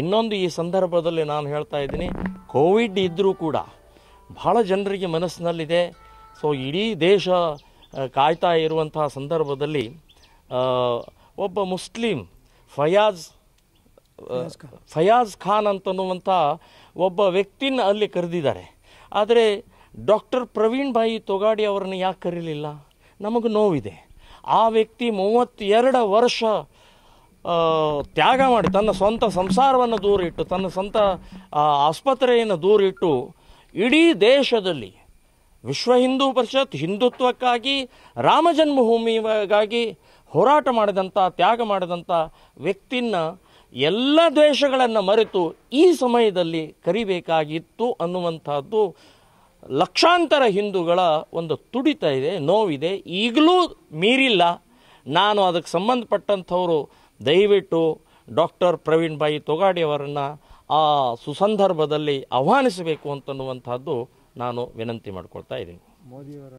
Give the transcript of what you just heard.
ಇನ್ನೊಂದು ಈ ಸಂದರ್ಭದಲ್ಲಿ ನಾನು ಹೇಳ್ತಾ ಇದ್ದೀನಿ ಕೋವಿಡ್ ಇದ್ದರೂ ಕೂಡ ಭಾಳ ಜನರಿಗೆ ಮನಸ್ಸಿನಲ್ಲಿದೆ ಸೊ ಇಡೀ ದೇಶ ಕಾಯ್ತಾ ಇರುವಂತಹ ಸಂದರ್ಭದಲ್ಲಿ ಒಬ್ಬ ಮುಸ್ಲಿಂ ಫಯಾಜ್ ಫಯಾಜ್ ಖಾನ್ ಅಂತನ್ನುವಂಥ ಒಬ್ಬ ವ್ಯಕ್ತಿನ ಅಲ್ಲಿ ಕರೆದಿದ್ದಾರೆ ಆದರೆ ಡಾಕ್ಟರ್ ಪ್ರವೀಣ್ ಬಾಯಿ ತೊಗಾಡಿ ಅವರನ್ನು ಯಾಕೆ ಕರೀಲಿಲ್ಲ ನಮಗೆ ನೋವಿದೆ ಆ ವ್ಯಕ್ತಿ ಮೂವತ್ತೆರಡು ವರ್ಷ ತ್ಯಾಗ ಮಾಡಿ ತನ್ನ ಸ್ವಂತ ಸಂಸಾರವನ್ನು ದೂರಿಟ್ಟು ತನ್ನ ಸ್ವಂತ ಆಸ್ಪತ್ರೆಯನ್ನು ದೂರಿಟ್ಟು ಇಡೀ ದೇಶದಲ್ಲಿ ವಿಶ್ವ ಹಿಂದೂ ಪರಿಷತ್ ಹಿಂದುತ್ವಕ್ಕಾಗಿ ರಾಮ ಜನ್ಮಭೂಮಿಗಾಗಿ ಹೋರಾಟ ಮಾಡಿದಂಥ ತ್ಯಾಗ ಮಾಡಿದಂಥ ವ್ಯಕ್ತಿನ ಎಲ್ಲ ದ್ವೇಷಗಳನ್ನು ಮರೆತು ಈ ಸಮಯದಲ್ಲಿ ಕರಿಬೇಕಾಗಿತ್ತು ಅನ್ನುವಂಥದ್ದು ಲಕ್ಷಾಂತರ ಹಿಂದೂಗಳ ಒಂದು ತುಡಿತ ಇದೆ ನೋವಿದೆ ಈಗಲೂ ಮೀರಿಲ್ಲ ನಾನು ಅದಕ್ಕೆ ಸಂಬಂಧಪಟ್ಟಂಥವರು ದಯವಿಟ್ಟು ಡಾಕ್ಟರ್ ಪ್ರವೀಣ್ ಬಾಯಿ ತೊಗಾಡಿಯವರನ್ನು ಆ ಸುಸಂದರ್ಭದಲ್ಲಿ ಆಹ್ವಾನಿಸಬೇಕು ಅಂತನ್ನುವಂಥದ್ದು ನಾನು ವಿನಂತಿ ಮಾಡಿಕೊಳ್ತಾ ಇದ್ದೀನಿ ಮೋದಿಯವರ